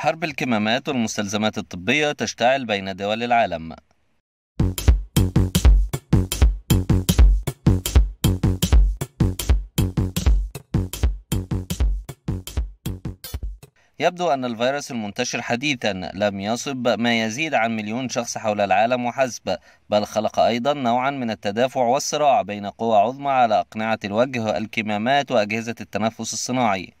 حرب الكمامات والمستلزمات الطبية تشتعل بين دول العالم يبدو أن الفيروس المنتشر حديثا لم يصب ما يزيد عن مليون شخص حول العالم وحسب بل خلق أيضا نوعا من التدافع والصراع بين قوى عظمى على أقنعة الوجه الكمامات وأجهزة التنفس الصناعي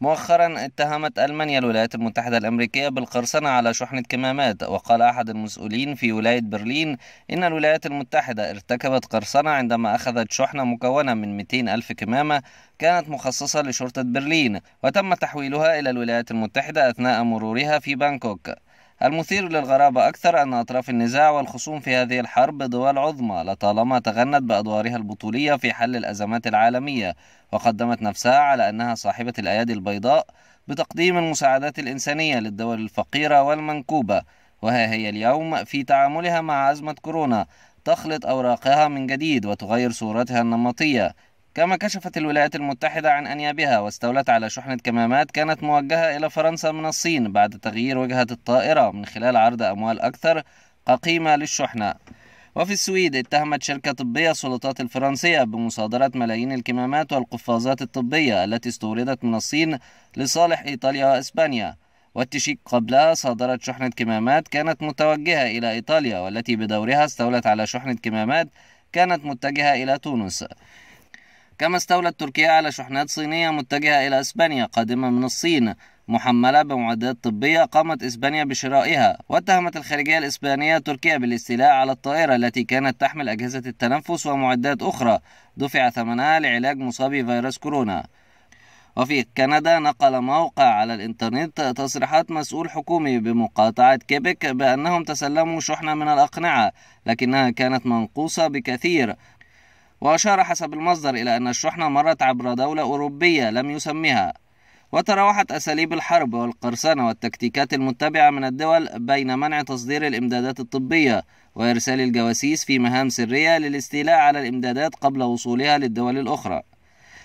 مؤخرا اتهمت ألمانيا الولايات المتحدة الأمريكية بالقرصنة على شحنة كمامات وقال أحد المسؤولين في ولاية برلين إن الولايات المتحدة ارتكبت قرصنة عندما أخذت شحنة مكونة من 200 ألف كمامة كانت مخصصة لشرطة برلين وتم تحويلها إلى الولايات المتحدة أثناء مرورها في بانكوك المثير للغرابة أكثر أن أطراف النزاع والخصوم في هذه الحرب دول عظمى لطالما تغنت بأدوارها البطولية في حل الأزمات العالمية وقدمت نفسها على أنها صاحبة الأيادي البيضاء بتقديم المساعدات الإنسانية للدول الفقيرة والمنكوبة وها هي اليوم في تعاملها مع أزمة كورونا تخلط أوراقها من جديد وتغير صورتها النمطية كما كشفت الولايات المتحدة عن أنيابها واستولت على شحنة كمامات كانت موجهة إلى فرنسا من الصين بعد تغيير وجهة الطائرة من خلال عرض أموال أكثر كقيمة للشحنة وفي السويد اتهمت شركة طبية السلطات الفرنسية بمصادرة ملايين الكمامات والقفازات الطبية التي استوردت من الصين لصالح إيطاليا وإسبانيا والتشيك قبلها صادرت شحنة كمامات كانت متوجهة إلى إيطاليا والتي بدورها استولت على شحنة كمامات كانت متجهة إلى تونس كما استولت تركيا على شحنات صينية متجهة إلى إسبانيا قادمة من الصين محملة بمعدات طبية قامت إسبانيا بشرائها واتهمت الخارجية الإسبانية تركيا بالاستيلاء على الطائرة التي كانت تحمل أجهزة التنفس ومعدات أخرى دفع ثمنها لعلاج مصابي فيروس كورونا وفي كندا نقل موقع على الإنترنت تصريحات مسؤول حكومي بمقاطعة كيبك بأنهم تسلموا شحنة من الأقنعة لكنها كانت منقوصة بكثير وأشار حسب المصدر إلى أن الشحنة مرت عبر دولة أوروبية لم يسمها وتراوحت أساليب الحرب والقرصنة والتكتيكات المتبعة من الدول بين منع تصدير الإمدادات الطبية وإرسال الجواسيس في مهام سرية للاستيلاء على الإمدادات قبل وصولها للدول الأخرى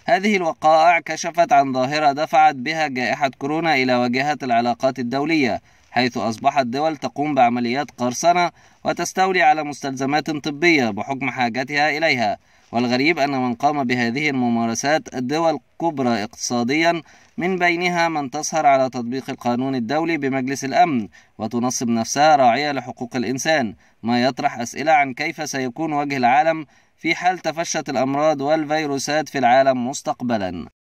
هذه الوقائع كشفت عن ظاهرة دفعت بها جائحة كورونا إلى واجهة العلاقات الدولية حيث أصبحت دول تقوم بعمليات قرصنة وتستولي على مستلزمات طبية بحكم حاجتها إليها والغريب أن من قام بهذه الممارسات الدول كبرى اقتصاديا من بينها من تسهر على تطبيق القانون الدولي بمجلس الأمن وتنصب نفسها راعية لحقوق الإنسان ما يطرح أسئلة عن كيف سيكون وجه العالم في حال تفشت الأمراض والفيروسات في العالم مستقبلا